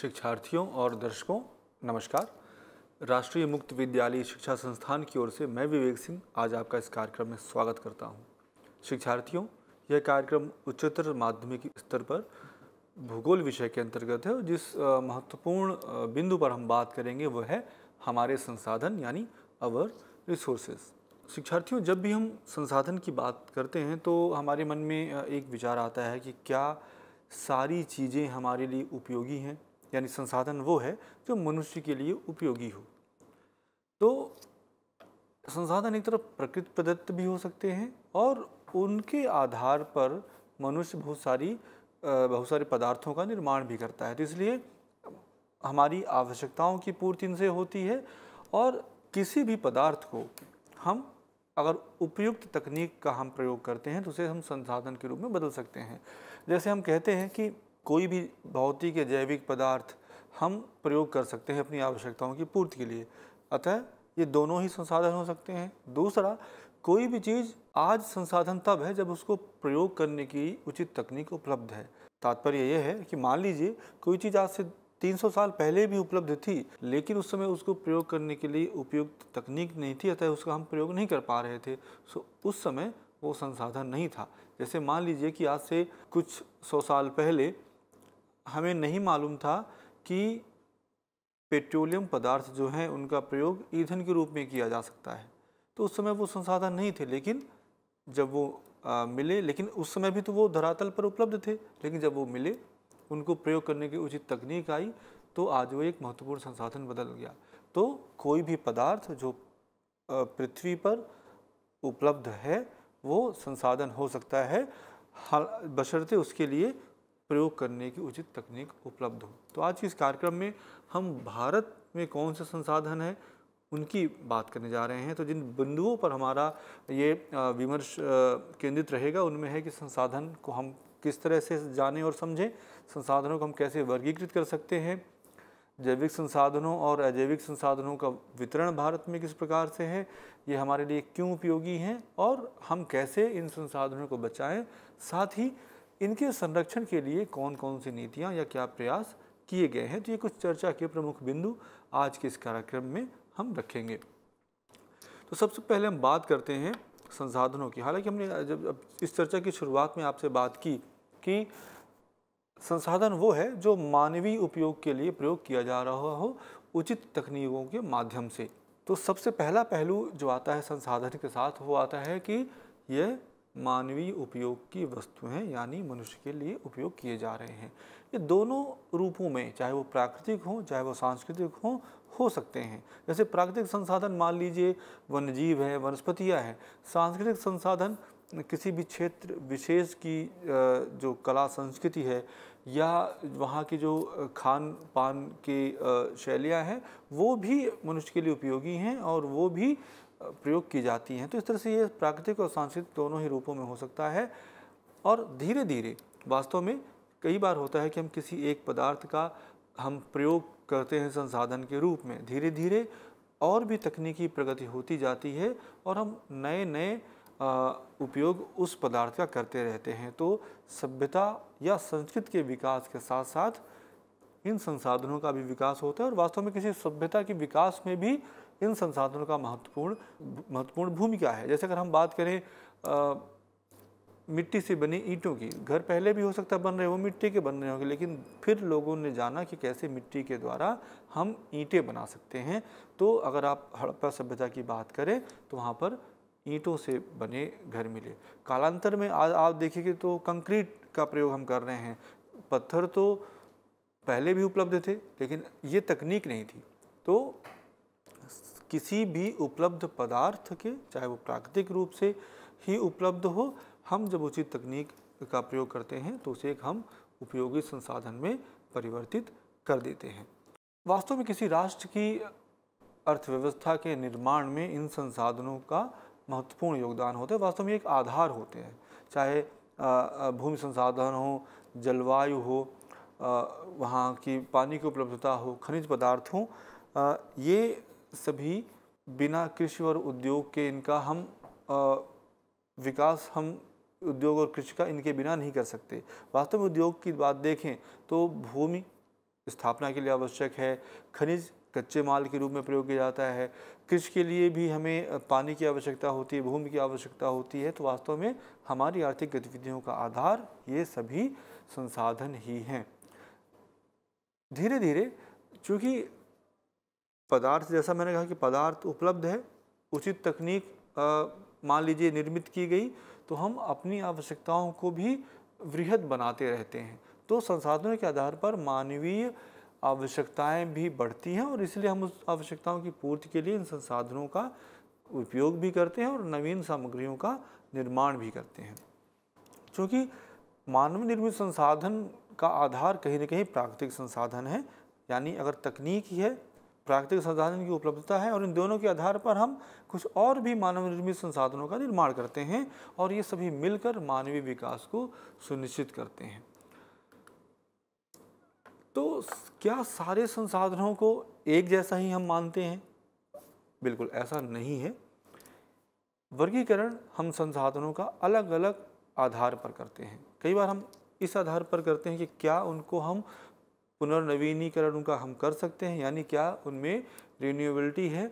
शिक्षार्थियों और दर्शकों नमस्कार राष्ट्रीय मुक्त विद्यालय शिक्षा संस्थान की ओर से मैं विवेक सिंह आज आपका इस कार्यक्रम में स्वागत करता हूं। शिक्षार्थियों यह कार्यक्रम उच्चतर माध्यमिक स्तर पर भूगोल विषय के अंतर्गत है जिस महत्वपूर्ण बिंदु पर हम बात करेंगे वह है हमारे संसाधन यानी अवर रिसोर्सेज शिक्षार्थियों जब भी हम संसाधन की बात करते हैं तो हमारे मन में एक विचार आता है कि क्या सारी चीज़ें हमारे लिए उपयोगी हैं यानी संसाधन वो है जो मनुष्य के लिए उपयोगी हो तो संसाधन एक तरफ प्रकृति प्रदत्त भी हो सकते हैं और उनके आधार पर मनुष्य बहुत सारी बहुत सारे पदार्थों का निर्माण भी करता है तो इसलिए हमारी आवश्यकताओं की पूर्ति इनसे होती है और किसी भी पदार्थ को हम अगर उपयुक्त तकनीक का हम प्रयोग करते हैं तो उसे हम संसाधन के रूप में बदल सकते हैं जैसे हम कहते हैं कि कोई भी भौतिक या जैविक पदार्थ हम प्रयोग कर सकते हैं अपनी आवश्यकताओं की पूर्ति के लिए अतः ये दोनों ही संसाधन हो सकते हैं दूसरा कोई भी चीज़ आज संसाधन तब है जब उसको प्रयोग करने की उचित तकनीक उपलब्ध है तात्पर्य यह है कि मान लीजिए कोई चीज़ आज से 300 साल पहले भी उपलब्ध थी लेकिन उस समय उसको प्रयोग करने के लिए उपयुक्त तकनीक नहीं थी अतः उसका हम प्रयोग नहीं कर पा रहे थे सो उस समय वो संसाधन नहीं था जैसे मान लीजिए कि आज से कुछ सौ साल पहले हमें नहीं मालूम था कि पेट्रोलियम पदार्थ जो हैं उनका प्रयोग ईंधन के रूप में किया जा सकता है तो उस समय वो संसाधन नहीं थे लेकिन जब वो आ, मिले लेकिन उस समय भी तो वो धरातल पर उपलब्ध थे लेकिन जब वो मिले उनको प्रयोग करने की उचित तकनीक आई तो आज वो एक महत्वपूर्ण संसाधन बदल गया तो कोई भी पदार्थ जो पृथ्वी पर उपलब्ध है वो संसाधन हो सकता है बशर्ते उसके लिए प्रयोग करने की उचित तकनीक उपलब्ध हो तो आज के इस कार्यक्रम में हम भारत में कौन से संसाधन हैं उनकी बात करने जा रहे हैं तो जिन बिंदुओं पर हमारा ये विमर्श केंद्रित रहेगा उनमें है कि संसाधन को हम किस तरह से जाने और समझें संसाधनों को हम कैसे वर्गीकृत कर सकते हैं जैविक संसाधनों और अजैविक संसाधनों का वितरण भारत में किस प्रकार से है ये हमारे लिए क्यों उपयोगी हैं और हम कैसे इन संसाधनों को बचाएं साथ ही इनके संरक्षण के लिए कौन कौन सी नीतियाँ या क्या प्रयास किए गए हैं तो ये कुछ चर्चा के प्रमुख बिंदु आज के इस कार्यक्रम में हम रखेंगे तो सबसे पहले हम बात करते हैं संसाधनों की हालांकि हमने जब इस चर्चा की शुरुआत में आपसे बात की कि संसाधन वो है जो मानवीय उपयोग के लिए प्रयोग किया जा रहा हो उचित तकनीकों के माध्यम से तो सबसे पहला पहलू जो आता है संसाधन के साथ वो आता है कि यह मानवीय उपयोग की हैं यानी मनुष्य के लिए उपयोग किए जा रहे हैं ये दोनों रूपों में चाहे वो प्राकृतिक हों चाहे वो सांस्कृतिक हों हो सकते हैं जैसे प्राकृतिक संसाधन मान लीजिए वन्यजीव है वनस्पतियाँ हैं सांस्कृतिक संसाधन किसी भी क्षेत्र विशेष की जो कला संस्कृति है या वहाँ की जो खान पान की शैलियाँ हैं वो भी मनुष्य के लिए उपयोगी हैं और वो भी प्रयोग की जाती हैं तो इस तरह से ये प्राकृतिक और सांस्कृतिक दोनों ही रूपों में हो सकता है और धीरे धीरे वास्तव में कई बार होता है कि हम किसी एक पदार्थ का हम प्रयोग करते हैं संसाधन के रूप में धीरे धीरे और भी तकनीकी प्रगति होती जाती है और हम नए नए उपयोग उस पदार्थ का करते रहते हैं तो सभ्यता या संस्कृत के विकास के साथ साथ इन संसाधनों का भी विकास होता है और वास्तव में किसी सभ्यता के विकास में भी इन संसाधनों का महत्वपूर्ण महत्वपूर्ण भूमिका है जैसे अगर हम बात करें आ, मिट्टी से बनी ईंटों की घर पहले भी हो सकता है बन रहे वो मिट्टी के बन रहे होंगे लेकिन फिर लोगों ने जाना कि कैसे मिट्टी के द्वारा हम ईंटें बना सकते हैं तो अगर आप हड़प्पा सभ्यता की बात करें तो वहाँ पर ईंटों से बने घर मिले कालांतर में आज आप देखेंगे तो कंक्रीट का प्रयोग हम कर रहे हैं पत्थर तो पहले भी उपलब्ध थे लेकिन ये तकनीक नहीं थी तो किसी भी उपलब्ध पदार्थ के चाहे वो प्राकृतिक रूप से ही उपलब्ध हो हम जब उचित तकनीक का प्रयोग करते हैं तो उसे एक हम उपयोगी संसाधन में परिवर्तित कर देते हैं वास्तव में किसी राष्ट्र की अर्थव्यवस्था के निर्माण में इन संसाधनों का महत्वपूर्ण योगदान होता है वास्तव में एक आधार होते हैं चाहे भूमि संसाधन हो जलवायु हो वहाँ की पानी की उपलब्धता हो खनिज पदार्थ हो ये सभी बिना कृषि और उद्योग के इनका हम आ, विकास हम उद्योग और कृषि का इनके बिना नहीं कर सकते वास्तव में उद्योग की बात देखें तो भूमि स्थापना के लिए आवश्यक है खनिज कच्चे माल के रूप में प्रयोग किया जाता है कृषि के लिए भी हमें पानी की आवश्यकता होती है भूमि की आवश्यकता होती है तो वास्तव में हमारी आर्थिक गतिविधियों का आधार ये सभी संसाधन ही हैं धीरे धीरे चूँकि पदार्थ जैसा मैंने कहा कि पदार्थ उपलब्ध है उचित तकनीक मान लीजिए निर्मित की गई तो हम अपनी आवश्यकताओं को भी वृहद बनाते रहते हैं तो संसाधनों के आधार पर मानवीय आवश्यकताएं भी बढ़ती हैं और इसलिए हम उस आवश्यकताओं की पूर्ति के लिए इन संसाधनों का उपयोग भी करते हैं और नवीन सामग्रियों का निर्माण भी करते हैं क्योंकि मानव निर्मित संसाधन का आधार कहीं ना कहीं प्राकृतिक संसाधन है यानी अगर तकनीक ही है प्राकृतिक संसाधन की उपलब्धता है और इन दोनों के आधार पर हम कुछ और भी मानव निर्मित संसाधनों का निर्माण करते हैं और ये सभी मिलकर मानवीय विकास को सुनिश्चित करते हैं तो क्या सारे संसाधनों को एक जैसा ही हम मानते हैं बिल्कुल ऐसा नहीं है वर्गीकरण हम संसाधनों का अलग अलग आधार पर करते हैं कई बार हम इस आधार पर करते हैं कि क्या उनको हम पुनर्नवीनीकरण उनका हम कर सकते हैं यानी क्या उनमें रिन्यूएबिलिटी है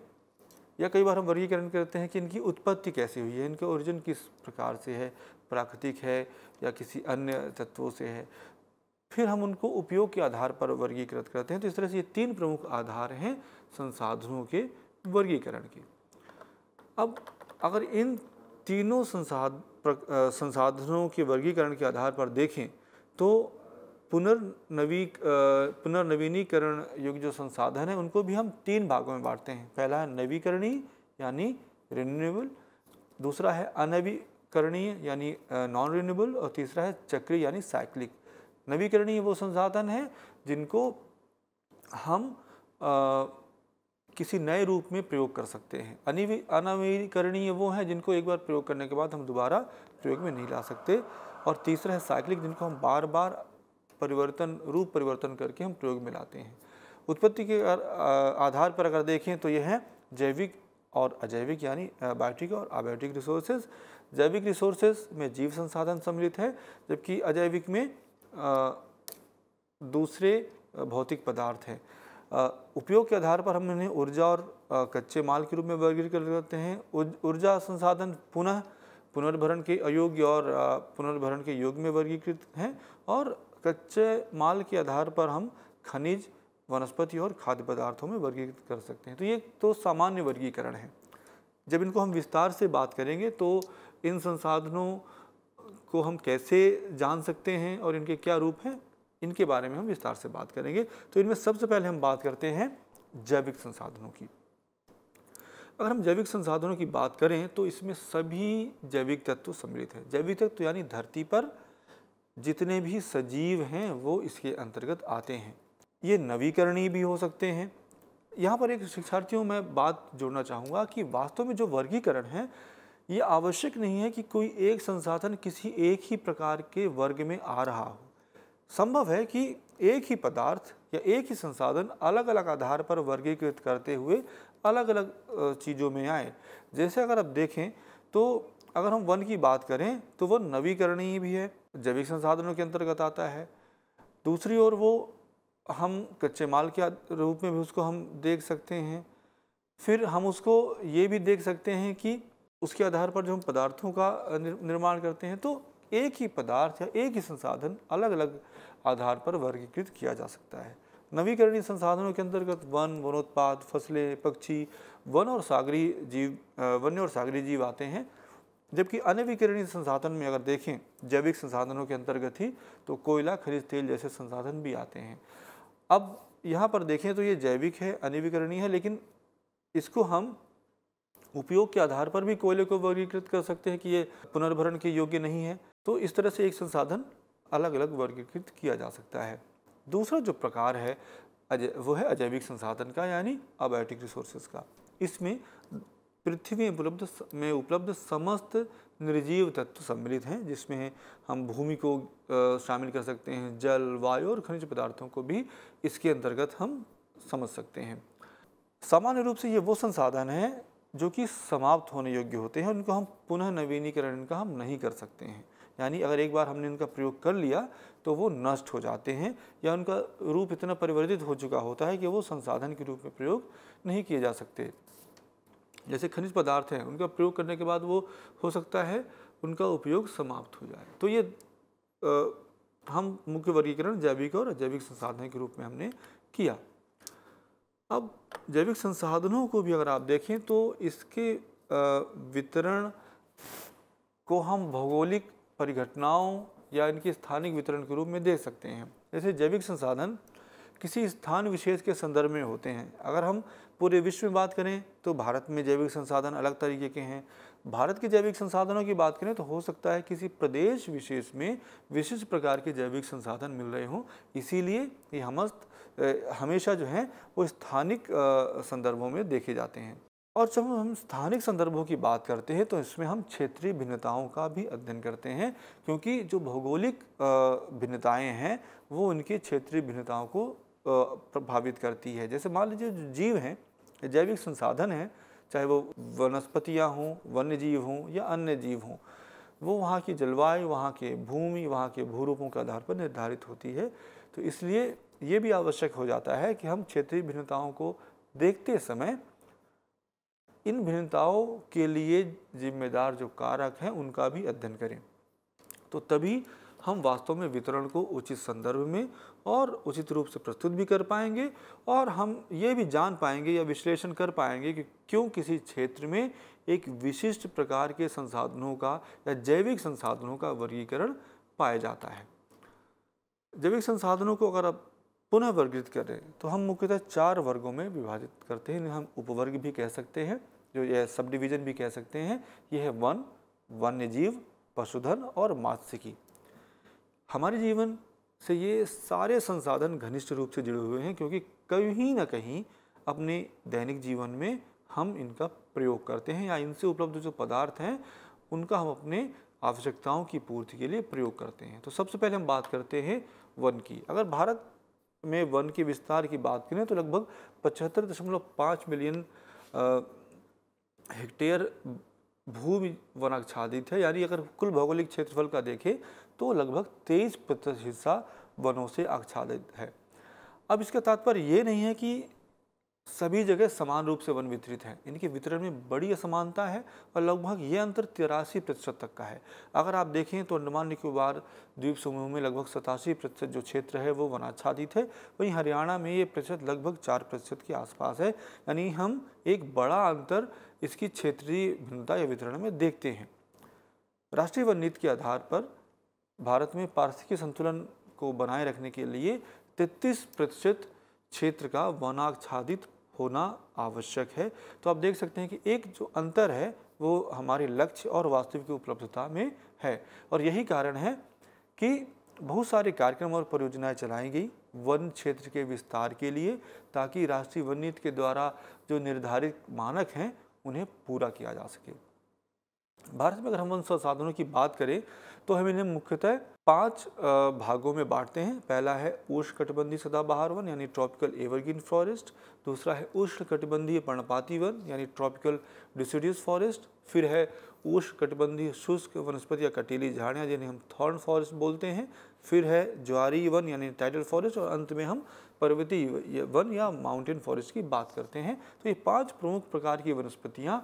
या कई बार हम वर्गीकरण करते हैं कि इनकी उत्पत्ति कैसे हुई है इनके ओरिजिन किस प्रकार से है प्राकृतिक है या किसी अन्य तत्वों से है फिर हम उनको उपयोग के आधार पर वर्गीकृत करते हैं तो इस तरह से ये तीन प्रमुख आधार हैं संसाधनों के वर्गीकरण के अब अगर इन तीनों संसाध संसाधनों के वर्गीकरण के आधार पर देखें तो पुनर्नवी पुनर्नवीनीकरण योग्य जो संसाधन है उनको भी हम तीन भागों में बांटते हैं पहला है नवीकरणीय यानी रिन्यूएबल दूसरा है अनवीकरणीय यानी नॉन रिन्यूएबल और तीसरा है चक्रीय यानी साइक्लिक नवीकरणीय वो संसाधन है जिनको हम आ, किसी नए रूप में प्रयोग कर सकते हैं अनिवी अनवीकरणीय वो हैं जिनको एक बार प्रयोग करने के बाद हम दोबारा प्रयोग में नहीं ला सकते और तीसरा है साइक्लिक जिनको हम बार बार परिवर्तन रूप परिवर्तन करके हम प्रयोग में लाते हैं उत्पत्ति के आधार पर अगर देखें तो यह है जैविक और अजैविक यानी बायोटिक और अबायोटिक रिसोर्सेज जैविक रिसोर्सेज में जीव संसाधन सम्मिलित है जबकि अजैविक में दूसरे भौतिक पदार्थ हैं उपयोग के आधार पर हम इन्हें ऊर्जा और कच्चे माल के रूप में वर्गीकृत करते हैं ऊर्जा संसाधन पुनः पुनर्भरण के अयोग्य और पुनर्भरण के योग में वर्गीकृत हैं और कच्चे माल के आधार पर हम खनिज वनस्पति और खाद्य पदार्थों में वर्गीकृत कर सकते हैं तो ये तो सामान्य वर्गीकरण है जब इनको हम विस्तार से बात करेंगे तो इन संसाधनों को हम कैसे जान सकते हैं और इनके क्या रूप हैं इनके बारे में हम विस्तार से बात करेंगे तो इनमें सबसे पहले हम बात करते हैं जैविक संसाधनों की अगर हम जैविक संसाधनों की बात करें तो इसमें सभी जैविक तत्व सम्मिलित हैं जैविक तत्व यानी धरती पर जितने भी सजीव हैं वो इसके अंतर्गत आते हैं ये नवीकरणीय भी हो सकते हैं यहाँ पर एक शिक्षार्थियों में बात जोड़ना चाहूँगा कि वास्तव में जो वर्गीकरण है ये आवश्यक नहीं है कि कोई एक संसाधन किसी एक ही प्रकार के वर्ग में आ रहा हो संभव है कि एक ही पदार्थ या एक ही संसाधन अलग अलग आधार पर वर्गीकृत करते हुए अलग अलग चीज़ों में आए जैसे अगर आप देखें तो अगर हम वन की बात करें तो वह नवीकरणीय भी है जैविक संसाधनों के अंतर्गत आता है दूसरी ओर वो हम कच्चे माल के रूप में भी उसको हम देख सकते हैं फिर हम उसको ये भी देख सकते हैं कि उसके आधार पर जो हम पदार्थों का निर्माण करते हैं तो एक ही पदार्थ या एक ही संसाधन अलग अलग आधार पर वर्गीकृत किया जा सकता है नवीकरणीय संसाधनों के अंतर्गत वन वनोत्पाद फसलें पक्षी वन और सागरी जीव वन्य और सागरी जीव आते हैं जबकि अनवीकरणीय संसाधन में अगर देखें जैविक संसाधनों के अंतर्गत ही तो कोयला खनिज तेल जैसे संसाधन भी आते हैं अब यहाँ पर देखें तो ये जैविक है अनिविकरणीय है लेकिन इसको हम उपयोग के आधार पर भी कोयले को वर्गीकृत कर सकते हैं कि ये पुनर्भरण के योग्य नहीं है तो इस तरह से एक संसाधन अलग अलग वर्गीकृत किया जा सकता है दूसरा जो प्रकार है वो है अजैविक संसाधन का यानी अबायोटिक रिसोर्सेज का इसमें पृथ्वी उपलब्ध में उपलब्ध समस्त निर्जीव तत्व सम्मिलित हैं जिसमें हम भूमि को शामिल कर सकते हैं जल वायु और खनिज पदार्थों को भी इसके अंतर्गत हम समझ सकते हैं सामान्य रूप से ये वो संसाधन हैं जो कि समाप्त होने योग्य होते हैं उनको हम पुनः नवीनीकरण इनका हम नहीं कर सकते हैं यानी अगर एक बार हमने इनका प्रयोग कर लिया तो वो नष्ट हो जाते हैं या उनका रूप इतना परिवर्तित हो चुका होता है कि वो संसाधन के रूप में प्रयोग नहीं किए जा सकते जैसे खनिज पदार्थ हैं उनका प्रयोग करने के बाद वो हो सकता है उनका उपयोग समाप्त हो जाए तो ये आ, हम मुख्य वर्गीकरण जैविक और अजैविक संसाधन के रूप में हमने किया अब जैविक संसाधनों को भी अगर आप देखें तो इसके वितरण को हम भौगोलिक परिघटनाओं या इनके स्थानिक वितरण के रूप में देख सकते हैं जैसे जैविक संसाधन किसी स्थान विशेष के संदर्भ में होते हैं अगर हम पूरे विश्व में बात करें तो भारत में जैविक संसाधन अलग तरीके के हैं भारत के जैविक संसाधनों की बात करें तो हो सकता है किसी प्रदेश विशेष में विशिष्ट प्रकार के जैविक संसाधन मिल रहे हों इसीलिए ये हमस्त हमेशा जो हैं वो स्थानिक संदर्भों में देखे जाते हैं और जब हम स्थानिक संदर्भों की बात करते हैं तो इसमें हम क्षेत्रीय भिन्नताओं का भी अध्ययन करते हैं क्योंकि जो भौगोलिक भिन्नताएँ हैं वो उनके क्षेत्रीय भिन्नताओं को प्रभावित करती है जैसे मान लीजिए जो जीव हैं ये जैविक संसाधन हैं चाहे वो वनस्पतियाँ हों वन्य जीव हों या अन्य जीव हों वो वहाँ की जलवायु वहाँ के भूमि वहाँ के भूरूपों के आधार पर निर्धारित होती है तो इसलिए ये भी आवश्यक हो जाता है कि हम क्षेत्रीय भिन्नताओं को देखते समय इन भिन्नताओं के लिए जिम्मेदार जो कारक हैं उनका भी अध्ययन करें तो तभी हम वास्तव में वितरण को उचित संदर्भ में और उचित रूप से प्रस्तुत भी कर पाएंगे और हम ये भी जान पाएंगे या विश्लेषण कर पाएंगे कि क्यों किसी क्षेत्र में एक विशिष्ट प्रकार के संसाधनों का या जैविक संसाधनों का वर्गीकरण पाया जाता है जैविक संसाधनों को अगर आप पुनः वर्गीकृत करें तो हम मुख्यतः चार वर्गों में विभाजित करते हैं इन्हें हम उपवर्ग भी कह सकते हैं जो यह सब डिवीज़न भी कह सकते हैं यह है वन वन्य जीव पशुधन और मात्स्यिकी हमारे जीवन से ये सारे संसाधन घनिष्ठ रूप से जुड़े हुए हैं क्योंकि कहीं ना कहीं अपने दैनिक जीवन में हम इनका प्रयोग करते हैं या इनसे उपलब्ध जो पदार्थ हैं उनका हम अपने आवश्यकताओं की पूर्ति के लिए प्रयोग करते हैं तो सबसे पहले हम बात करते हैं वन की अगर भारत में वन के विस्तार की बात करें तो लगभग पचहत्तर दशमलव पाँच मिलियन हेक्टेयर भूमि आच्छादित है यानी अगर कुल भौगोलिक क्षेत्रफल का देखें तो लगभग तेईस प्रतिशत हिस्सा वनों से आच्छादित है अब इसका तात्पर्य ये नहीं है कि सभी जगह समान रूप से वन वितरित हैं इनके वितरण में बड़ी असमानता है और लगभग ये अंतर तिरासी प्रतिशत तक का है अगर आप देखें तो अंडमान निकोबार द्वीप समूह में लगभग सतासी प्रतिशत जो क्षेत्र है वो वनाच्छादित है वहीं हरियाणा में ये प्रतिशत लगभग चार प्रतिशत के आसपास है यानी हम एक बड़ा अंतर इसकी क्षेत्रीय भिन्नता या वितरण में देखते हैं राष्ट्रीय वन नीति के आधार पर भारत में पार्थिकी संतुलन को बनाए रखने के लिए 33 प्रतिशत क्षेत्र का वनाच्छादित होना आवश्यक है तो आप देख सकते हैं कि एक जो अंतर है वो हमारे लक्ष्य और वास्तविक उपलब्धता में है और यही कारण है कि बहुत सारे कार्यक्रम और परियोजनाएं चलाई गई वन क्षेत्र के विस्तार के लिए ताकि राष्ट्रीय वन नीति के द्वारा जो निर्धारित मानक हैं उन्हें पूरा किया जा सके भारत में अगर हम वन संसाधनों की बात करें तो हम इन्हें मुख्यतः पांच भागों में बांटते हैं पहला है उष्णकटिबंधीय सदाबहार वन यानी ट्रॉपिकल एवरग्रीन फॉरेस्ट दूसरा है उष्णकटिबंधीय पर्णपाती वन यानी ट्रॉपिकल डिसिडियस फॉरेस्ट फिर है उष्णकटिबंधीय शुष्क वनस्पति या कटीली झाड़ियाँ जिन्हें हम थॉर्न फॉरेस्ट बोलते हैं फिर है ज्वारी वन यानी टाइडल फॉरेस्ट और अंत में हम पर्वतीय वन या माउंटेन फॉरेस्ट की बात करते हैं तो ये पाँच प्रमुख प्रकार की वनस्पतियाँ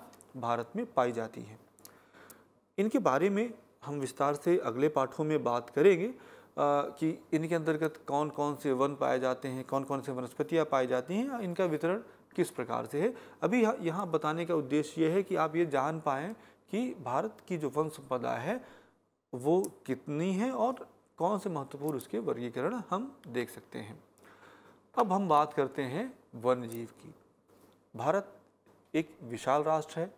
भारत में पाई जाती हैं इनके बारे में हम विस्तार से अगले पाठों में बात करेंगे कि इनके अंतर्गत कौन कौन से वन पाए जाते हैं कौन कौन से वनस्पतियाँ पाई जाती हैं इनका वितरण किस प्रकार से है अभी यहाँ बताने का उद्देश्य यह है कि आप ये जान पाएँ कि भारत की जो वन संपदा है वो कितनी है और कौन से महत्वपूर्ण उसके वर्गीकरण हम देख सकते हैं अब हम बात करते हैं वन्य जीव की भारत एक विशाल राष्ट्र है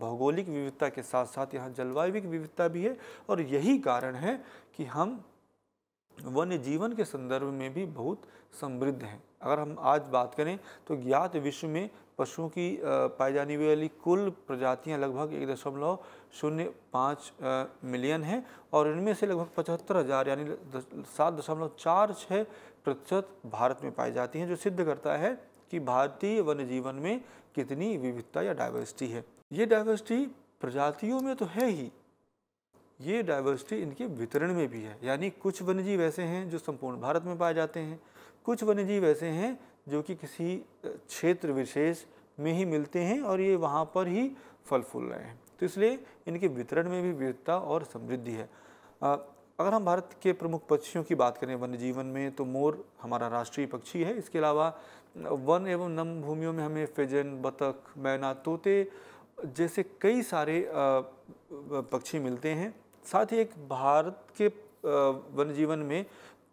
भौगोलिक विविधता के साथ साथ यहाँ जलवायु विविधता भी है और यही कारण है कि हम वन्य जीवन के संदर्भ में भी बहुत समृद्ध हैं अगर हम आज बात करें तो ज्ञात विश्व में पशुओं की पाई जाने वाली कुल प्रजातियां लगभग एक दशमलव शून्य पाँच मिलियन हैं और इनमें से लगभग पचहत्तर हज़ार यानी सात दशमलव चार छः प्रतिशत भारत में पाई जाती हैं जो सिद्ध करता है कि भारतीय वन्य जीवन में कितनी विविधता या डाइवर्सिटी है ये डाइवर्सिटी प्रजातियों में तो है ही ये डाइवर्सिटी इनके वितरण में भी है यानी कुछ वन्यजीव ऐसे हैं जो संपूर्ण भारत में पाए जाते हैं कुछ वन्यजीव ऐसे हैं जो कि किसी क्षेत्र विशेष में ही मिलते हैं और ये वहाँ पर ही फल फूल रहे हैं तो इसलिए इनके वितरण में भी विविधता और समृद्धि है अगर हम भारत के प्रमुख पक्षियों की बात करें वन्य जीवन में तो मोर हमारा राष्ट्रीय पक्षी है इसके अलावा वन एवं नम भूमियों में हमें फिजन बतख मैना तोते जैसे कई सारे पक्षी मिलते हैं साथ ही एक भारत के वन जीवन में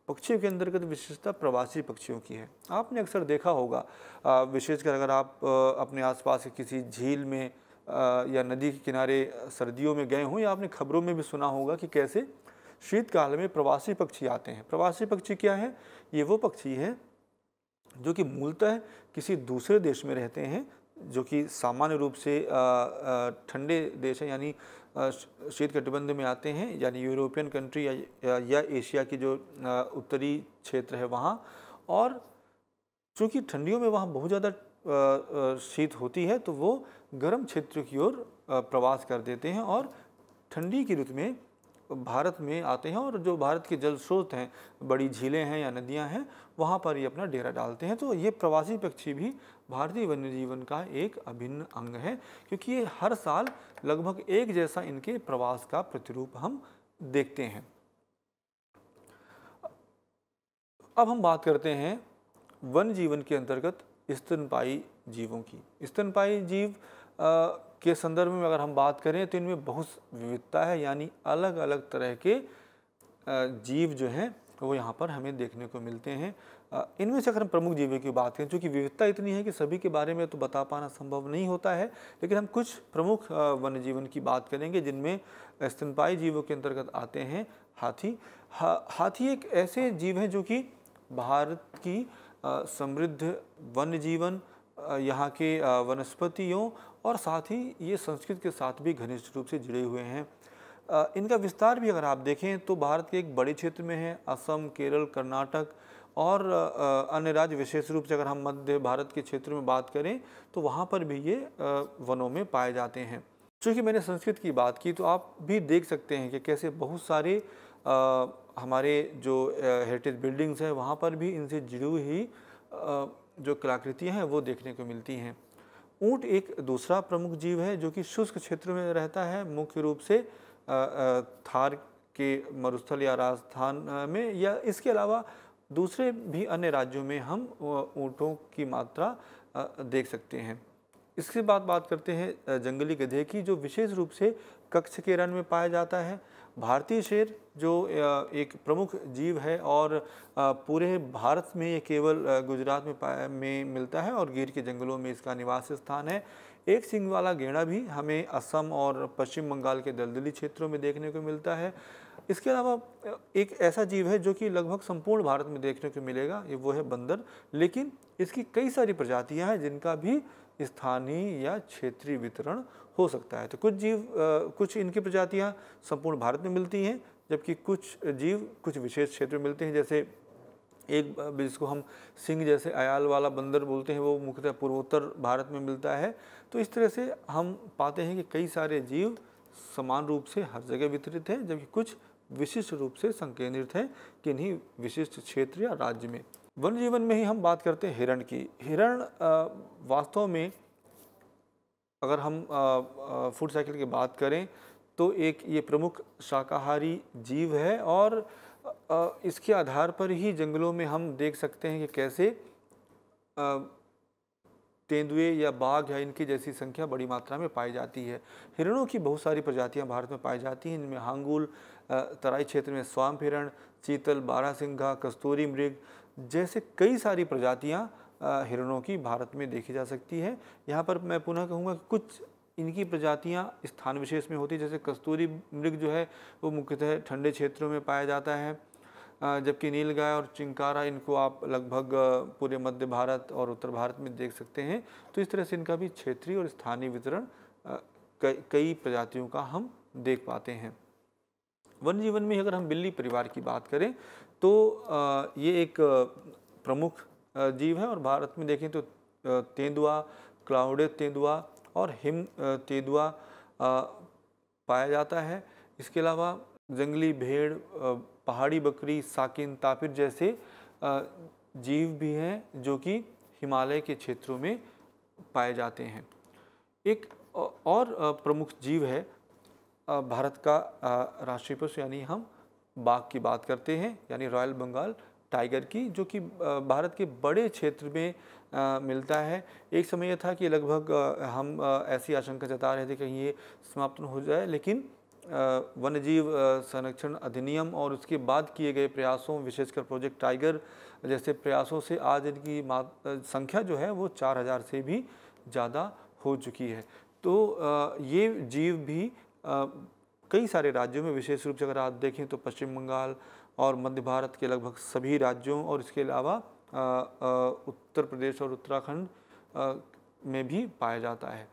पक्षियों के अंतर्गत विशेषता प्रवासी पक्षियों की है आपने अक्सर देखा होगा विशेषकर अगर आप अपने आसपास के किसी झील में या नदी के किनारे सर्दियों में गए हों या आपने खबरों में भी सुना होगा कि कैसे शीतकाल में प्रवासी पक्षी आते हैं प्रवासी पक्षी क्या है ये वो पक्षी हैं जो कि मूलतः किसी दूसरे देश में रहते हैं जो कि सामान्य रूप से ठंडे देश हैं यानी शीत कटिबंध में आते हैं यानी यूरोपियन कंट्री या, या एशिया की जो उत्तरी क्षेत्र है वहाँ और चूँकि ठंडियों में वहाँ बहुत ज़्यादा शीत होती है तो वो गर्म क्षेत्र की ओर प्रवास कर देते हैं और ठंडी की ऋतु में भारत में आते हैं और जो भारत के जल स्रोत हैं बड़ी झीलें हैं या नदियां हैं वहाँ पर ये अपना डेरा डालते हैं तो ये प्रवासी पक्षी भी भारतीय वन्य जीवन का एक अभिन्न अंग है क्योंकि ये हर साल लगभग एक जैसा इनके प्रवास का प्रतिरूप हम देखते हैं अब हम बात करते हैं वन जीवन के अंतर्गत स्तनपाई जीवों की स्तनपाई जीव आ, के संदर्भ में अगर हम बात करें तो इनमें बहुत विविधता है यानी अलग अलग तरह के जीव जो हैं वो यहाँ पर हमें देखने को मिलते हैं इनमें से अगर हम प्रमुख जीवों की बात करें चूँकि विविधता इतनी है कि सभी के बारे में तो बता पाना संभव नहीं होता है लेकिन हम कुछ प्रमुख वन्य जीवन की बात करेंगे जिनमें स्तनपाई जीवों के अंतर्गत आते हैं हाथी हा, हाथी एक ऐसे जीव हैं जो कि भारत की समृद्ध वन्य जीवन यहाँ के वनस्पतियों और साथ ही ये संस्कृत के साथ भी घनिष्ठ रूप से जुड़े हुए हैं इनका विस्तार भी अगर आप देखें तो भारत के एक बड़े क्षेत्र में है असम केरल कर्नाटक और अन्य राज्य विशेष रूप से अगर हम मध्य भारत के क्षेत्र में बात करें तो वहाँ पर भी ये वनों में पाए जाते हैं चूँकि मैंने संस्कृत की बात की तो आप भी देख सकते हैं कि कैसे बहुत सारे हमारे जो हेरिटेज बिल्डिंग्स हैं वहाँ पर भी इनसे जुड़ी ही जो कलाकृतियाँ हैं वो देखने को मिलती हैं ऊँट एक दूसरा प्रमुख जीव है जो कि शुष्क क्षेत्र में रहता है मुख्य रूप से थार के मरुस्थल या राजस्थान में या इसके अलावा दूसरे भी अन्य राज्यों में हम ऊँटों की मात्रा देख सकते हैं इसके बाद बात करते हैं जंगली गधे की जो विशेष रूप से कक्ष के रन में पाया जाता है भारतीय शेर जो एक प्रमुख जीव है और पूरे भारत में ये केवल गुजरात में पाया में मिलता है और गिर के जंगलों में इसका निवास स्थान है एक सिंग वाला गेड़ा भी हमें असम और पश्चिम बंगाल के दलदली क्षेत्रों में देखने को मिलता है इसके अलावा एक ऐसा जीव है जो कि लगभग संपूर्ण भारत में देखने को मिलेगा ये वो है बंदर लेकिन इसकी कई सारी प्रजातियां हैं जिनका भी स्थानीय या क्षेत्रीय वितरण हो सकता है तो कुछ जीव आ, कुछ इनकी प्रजातियां संपूर्ण भारत में मिलती हैं जबकि कुछ जीव कुछ विशेष क्षेत्र में मिलते हैं जैसे एक जिसको हम सिंह जैसे अयाल वाला बंदर बोलते हैं वो मुख्यतः पूर्वोत्तर भारत में मिलता है तो इस तरह से हम पाते हैं कि कई सारे जीव समान रूप से हर जगह वितरित हैं जबकि कुछ विशिष्ट रूप से संकेंद्रित हैं किन्हीं विशिष्ट क्षेत्र या राज्य में वन जीवन में ही हम बात करते हैं हिरण की हिरण वास्तव में अगर हम फूड साइकिल की बात करें तो एक ये प्रमुख शाकाहारी जीव है और इसके आधार पर ही जंगलों में हम देख सकते हैं कि कैसे तेंदुए या बाघ या इनकी जैसी संख्या बड़ी मात्रा में पाई जाती है हिरणों की बहुत सारी प्रजातियां भारत में पाई जाती हैं इनमें हांगुल तराई क्षेत्र में स्वाम हिरण चीतल बारा सिंघा कस्तूरी मृग जैसे कई सारी प्रजातियां हिरणों की भारत में देखी जा सकती है यहाँ पर मैं पुनः कहूँगा कुछ इनकी प्रजातियाँ स्थान विशेष में होती है जैसे कस्तूरी मृग जो है वो मुख्यतः ठंडे क्षेत्रों में पाया जाता है जबकि नीलगाय और चिंकारा इनको आप लगभग पूरे मध्य भारत और उत्तर भारत में देख सकते हैं तो इस तरह से इनका भी क्षेत्रीय और स्थानीय वितरण कई प्रजातियों का हम देख पाते हैं वन जीवन में अगर हम बिल्ली परिवार की बात करें तो ये एक प्रमुख जीव है और भारत में देखें तो तेंदुआ क्लाउडे तेंदुआ और हिम तेंदुआ पाया जाता है इसके अलावा जंगली भेड़ पहाड़ी बकरी साकिन तापिर जैसे जीव भी हैं जो कि हिमालय के क्षेत्रों में पाए जाते हैं एक और प्रमुख जीव है भारत का राष्ट्रीय पशु यानी हम बाघ की बात करते हैं यानी रॉयल बंगाल टाइगर की जो कि भारत के बड़े क्षेत्र में मिलता है एक समय यह था कि लगभग हम ऐसी आशंका जता रहे थे कहीं ये समाप्त हो जाए लेकिन वन्य जीव संरक्षण अधिनियम और उसके बाद किए गए प्रयासों विशेषकर प्रोजेक्ट टाइगर जैसे प्रयासों से आज इनकी संख्या जो है वो चार हज़ार से भी ज़्यादा हो चुकी है तो ये जीव भी कई सारे राज्यों में विशेष रूप से अगर आप देखें तो पश्चिम बंगाल और मध्य भारत के लगभग सभी राज्यों और इसके अलावा उत्तर प्रदेश और उत्तराखंड में भी पाया जाता है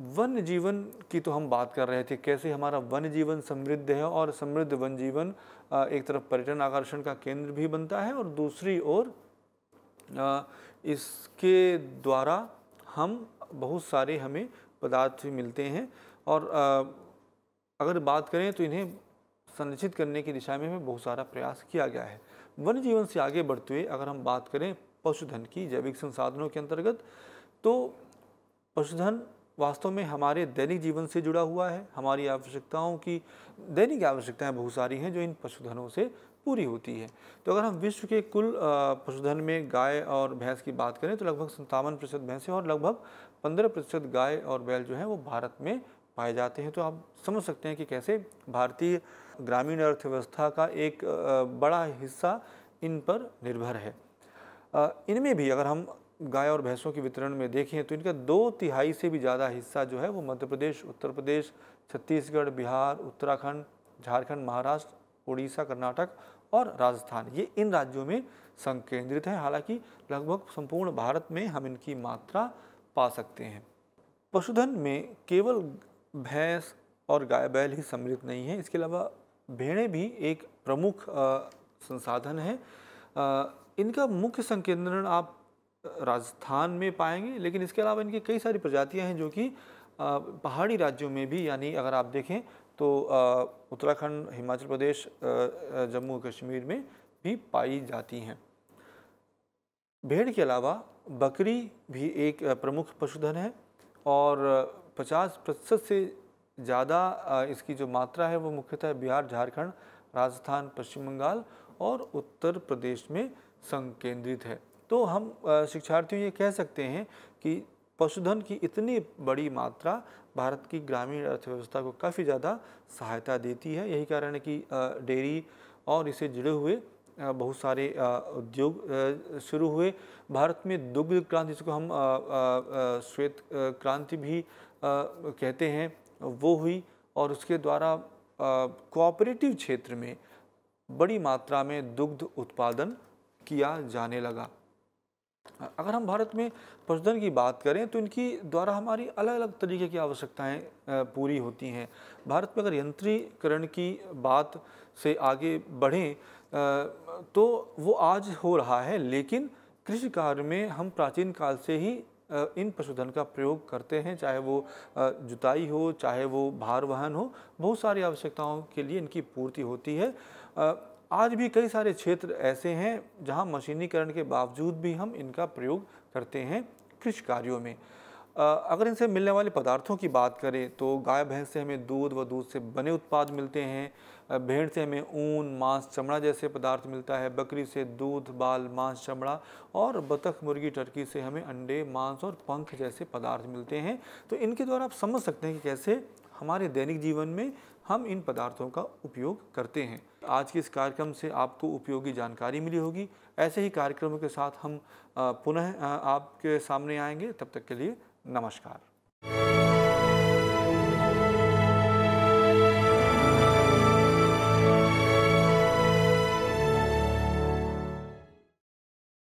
वन्य जीवन की तो हम बात कर रहे थे कैसे हमारा वन्य जीवन समृद्ध है और समृद्ध वन जीवन एक तरफ पर्यटन आकर्षण का केंद्र भी बनता है और दूसरी ओर इसके द्वारा हम बहुत सारे हमें पदार्थ भी मिलते हैं और अगर बात करें तो इन्हें संरक्षित करने की दिशा में हमें बहुत सारा प्रयास किया गया है वन जीवन से आगे बढ़ते हुए अगर हम बात करें पशुधन की जैविक संसाधनों के अंतर्गत तो पशुधन वास्तव में हमारे दैनिक जीवन से जुड़ा हुआ है हमारी आवश्यकताओं की दैनिक आवश्यकताएं बहुत सारी हैं जो इन पशुधनों से पूरी होती है तो अगर हम विश्व के कुल पशुधन में गाय और भैंस की बात करें तो लगभग संतावन प्रतिशत भैंसें और लगभग पंद्रह प्रतिशत गाय और बैल जो हैं वो भारत में पाए जाते हैं तो आप समझ सकते हैं कि कैसे भारतीय ग्रामीण अर्थव्यवस्था का एक बड़ा हिस्सा इन पर निर्भर है इनमें भी अगर हम गाय और भैंसों के वितरण में देखें तो इनका दो तिहाई से भी ज़्यादा हिस्सा जो है वो मध्य प्रदेश उत्तर प्रदेश छत्तीसगढ़ बिहार उत्तराखंड झारखंड महाराष्ट्र उड़ीसा कर्नाटक और राजस्थान ये इन राज्यों में संकेंद्रित हैं हालांकि लगभग संपूर्ण भारत में हम इनकी मात्रा पा सकते हैं पशुधन में केवल भैंस और गाय बैल ही सम्मिलित नहीं है इसके अलावा भेड़ें भी एक प्रमुख संसाधन है इनका मुख्य संकेंद्रण आप राजस्थान में पाएंगे लेकिन इसके अलावा इनकी कई सारी प्रजातियां हैं जो कि पहाड़ी राज्यों में भी यानी अगर आप देखें तो उत्तराखंड हिमाचल प्रदेश जम्मू कश्मीर में भी पाई जाती हैं भेड़ के अलावा बकरी भी एक प्रमुख पशुधन है और 50 प्रतिशत से ज़्यादा इसकी जो मात्रा है वो मुख्यतः बिहार झारखंड राजस्थान पश्चिम बंगाल और उत्तर प्रदेश में संकेंद्रित है तो हम शिक्षार्थियों ये कह सकते हैं कि पशुधन की इतनी बड़ी मात्रा भारत की ग्रामीण अर्थव्यवस्था को काफ़ी ज़्यादा सहायता देती है यही कारण है कि डेयरी और इसे जुड़े हुए बहुत सारे उद्योग शुरू हुए भारत में दुग्ध क्रांति जिसको हम श्वेत क्रांति भी कहते हैं वो हुई और उसके द्वारा कोऑपरेटिव क्षेत्र में बड़ी मात्रा में दुग्ध उत्पादन किया जाने लगा अगर हम भारत में पशुधन की बात करें तो इनकी द्वारा हमारी अलग अलग तरीके की आवश्यकताएं पूरी होती हैं भारत में अगर यंत्रीकरण की बात से आगे बढ़ें तो वो आज हो रहा है लेकिन कृषि कार्य में हम प्राचीन काल से ही इन पशुधन का प्रयोग करते हैं चाहे वो जुताई हो चाहे वो भार वहन हो बहुत सारी आवश्यकताओं के लिए इनकी पूर्ति होती है आज भी कई सारे क्षेत्र ऐसे हैं जहां मशीनीकरण के बावजूद भी हम इनका प्रयोग करते हैं कृषि कार्यों में अगर इनसे मिलने वाले पदार्थों की बात करें तो गाय भैंस से हमें दूध व दूध से बने उत्पाद मिलते हैं भेड़ से हमें ऊन मांस चमड़ा जैसे पदार्थ मिलता है बकरी से दूध बाल मांस चमड़ा और बतख मुर्गी टर्की से हमें अंडे मांस और पंख जैसे पदार्थ मिलते हैं तो इनके द्वारा आप समझ सकते हैं कि कैसे हमारे दैनिक जीवन में हम इन पदार्थों का उपयोग करते हैं आज के इस कार्यक्रम से आपको उपयोगी जानकारी मिली होगी ऐसे ही कार्यक्रमों के साथ हम पुनः आपके सामने आएंगे तब तक के लिए नमस्कार